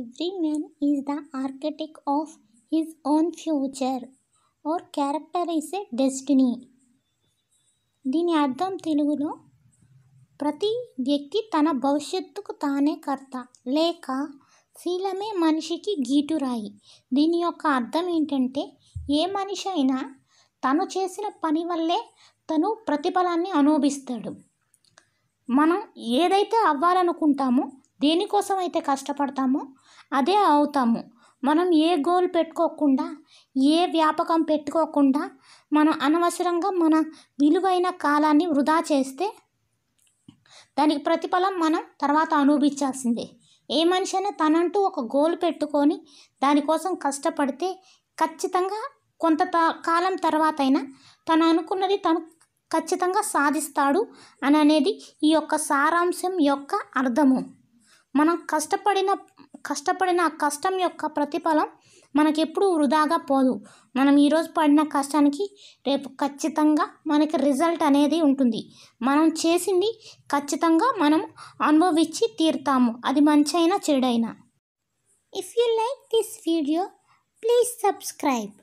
every man is the architect of his own future our character is a destiny దీని అర్థం తెలుగులో ప్రతి వ్యక్తి తన భవిష్యత్తుకు తానే కర్త లేక శీలమే మనిషికి గీటురాయి దీని యొక్క అర్థం ఏంటంటే ఏ మనిషి అయినా తను చేసిన పని వల్లే తను ప్రతిఫలాన్ని అనుభవిస్తాడు మనం ఏదైతే అవ్వాలనుకుంటామో దేనికోసం అయితే కష్టపడతామో అదే అవుతాము మనం ఏ గోల్ పెట్టుకోకుండా ఏ వ్యాపకం పెట్టుకోకుండా మనం అనవసరంగా మన విలువైన కాలాన్ని వృధా చేస్తే దానికి ప్రతిఫలం మనం తర్వాత అనుభవించాల్సిందే ఏ మనిషి అయినా తనంటూ ఒక గోల్ పెట్టుకొని దానికోసం కష్టపడితే ఖచ్చితంగా కొంత కాలం తర్వాత అయినా తను అనుకున్నది తను ఖచ్చితంగా సాధిస్తాడు అని అనేది ఈ యొక్క సారాంశం యొక్క అర్థము మనం కష్టపడిన కష్టపడిన ఆ కష్టం యొక్క ప్రతిఫలం ఎప్పుడు వృధాగా పోదు మనం ఈరోజు పడిన కష్టానికి రేపు ఖచ్చితంగా మనకి రిజల్ట్ అనేది ఉంటుంది మనం చేసింది ఖచ్చితంగా మనం అనుభవించి తీరుతాము అది మంచైనా చెడైనా if you like this video please subscribe